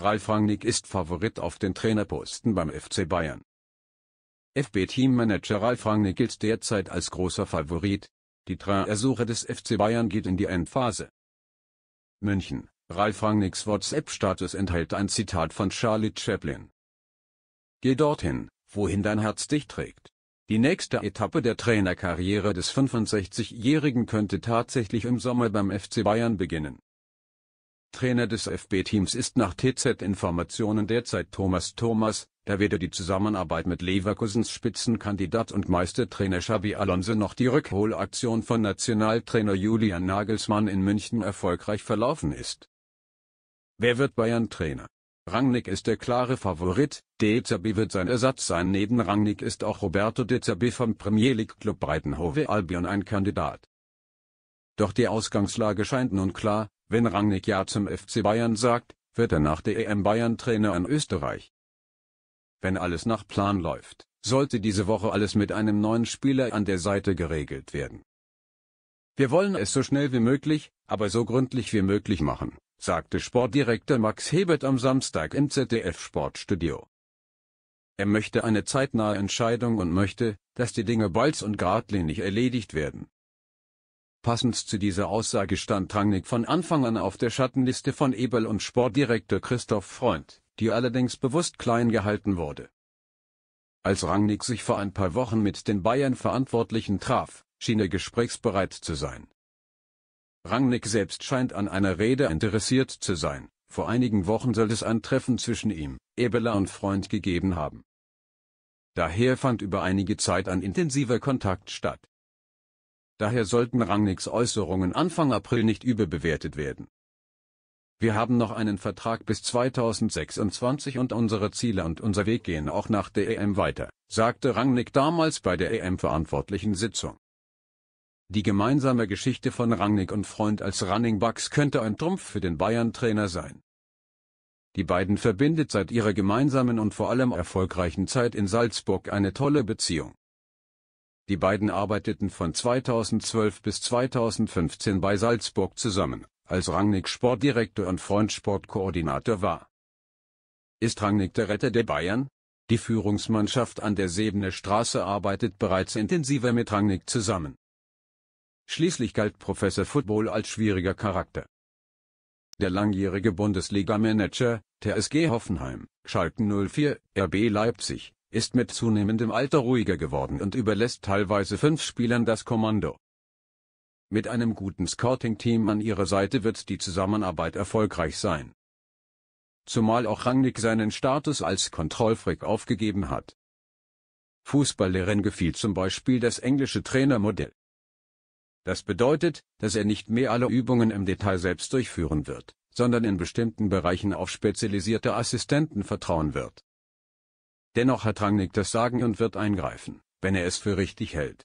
Ralf Rangnick ist Favorit auf den Trainerposten beim FC Bayern. FB-Teammanager Ralf Rangnick gilt derzeit als großer Favorit. Die Trainersuche des FC Bayern geht in die Endphase. München. Ralf Rangnicks WhatsApp-Status enthält ein Zitat von Charlie Chaplin. Geh dorthin, wohin dein Herz dich trägt. Die nächste Etappe der Trainerkarriere des 65-Jährigen könnte tatsächlich im Sommer beim FC Bayern beginnen. Trainer des FB-Teams ist nach TZ-Informationen derzeit Thomas Thomas, da weder die Zusammenarbeit mit Leverkusens Spitzenkandidat und Meistertrainer Xabi Alonso noch die Rückholaktion von Nationaltrainer Julian Nagelsmann in München erfolgreich verlaufen ist. Wer wird Bayern-Trainer? Rangnick ist der klare Favorit, Dezabi wird sein Ersatz sein. Neben Rangnick ist auch Roberto Dezabi vom Premier League Club Breitenhove Albion ein Kandidat. Doch die Ausgangslage scheint nun klar, wenn Rangnick Ja zum FC Bayern sagt, wird er nach der EM Bayern-Trainer in Österreich. Wenn alles nach Plan läuft, sollte diese Woche alles mit einem neuen Spieler an der Seite geregelt werden. Wir wollen es so schnell wie möglich, aber so gründlich wie möglich machen, sagte Sportdirektor Max Hebert am Samstag im ZDF Sportstudio. Er möchte eine zeitnahe Entscheidung und möchte, dass die Dinge balds- und geradlinig erledigt werden. Passend zu dieser Aussage stand Rangnick von Anfang an auf der Schattenliste von Eberl und Sportdirektor Christoph Freund, die allerdings bewusst klein gehalten wurde. Als Rangnick sich vor ein paar Wochen mit den Bayern-Verantwortlichen traf, schien er gesprächsbereit zu sein. Rangnick selbst scheint an einer Rede interessiert zu sein. Vor einigen Wochen soll es ein Treffen zwischen ihm, Eberler und Freund gegeben haben. Daher fand über einige Zeit ein intensiver Kontakt statt. Daher sollten Rangnicks Äußerungen Anfang April nicht überbewertet werden. Wir haben noch einen Vertrag bis 2026 und unsere Ziele und unser Weg gehen auch nach der EM weiter, sagte Rangnick damals bei der EM-verantwortlichen Sitzung. Die gemeinsame Geschichte von Rangnick und Freund als Running Bucks könnte ein Trumpf für den Bayern-Trainer sein. Die beiden verbindet seit ihrer gemeinsamen und vor allem erfolgreichen Zeit in Salzburg eine tolle Beziehung. Die beiden arbeiteten von 2012 bis 2015 bei Salzburg zusammen, als Rangnick Sportdirektor und Freund Sportkoordinator war. Ist Rangnick der Retter der Bayern? Die Führungsmannschaft an der Sebener Straße arbeitet bereits intensiver mit Rangnick zusammen. Schließlich galt Professor Football als schwieriger Charakter. Der langjährige Bundesliga-Manager, TSG Hoffenheim, Schalke 04, RB Leipzig, ist mit zunehmendem Alter ruhiger geworden und überlässt teilweise fünf Spielern das Kommando. Mit einem guten Scouting-Team an ihrer Seite wird die Zusammenarbeit erfolgreich sein. Zumal auch Rangnick seinen Status als Kontrollfreak aufgegeben hat. Fußballlerin gefiel zum Beispiel das englische Trainermodell. Das bedeutet, dass er nicht mehr alle Übungen im Detail selbst durchführen wird, sondern in bestimmten Bereichen auf spezialisierte Assistenten vertrauen wird. Dennoch hat Rangnick das Sagen und wird eingreifen, wenn er es für richtig hält.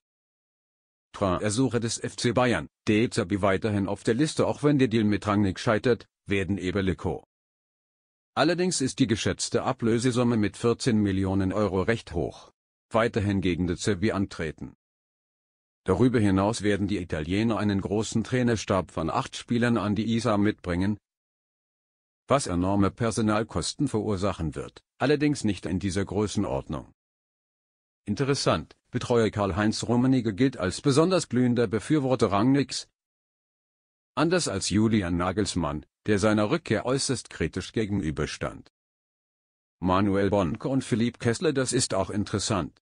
Transfersuche des FC Bayern, DZB weiterhin auf der Liste auch wenn der Deal mit Rangnick scheitert, werden Eberle Co. Allerdings ist die geschätzte Ablösesumme mit 14 Millionen Euro recht hoch. Weiterhin gegen Dezabi antreten. Darüber hinaus werden die Italiener einen großen Trainerstab von acht Spielern an die ISA mitbringen, was enorme Personalkosten verursachen wird, allerdings nicht in dieser Größenordnung. Interessant, Betreuer Karl-Heinz Rummenigge gilt als besonders glühender Befürworter Rangnicks. Anders als Julian Nagelsmann, der seiner Rückkehr äußerst kritisch gegenüberstand. Manuel Bonke und Philipp Kessler Das ist auch interessant.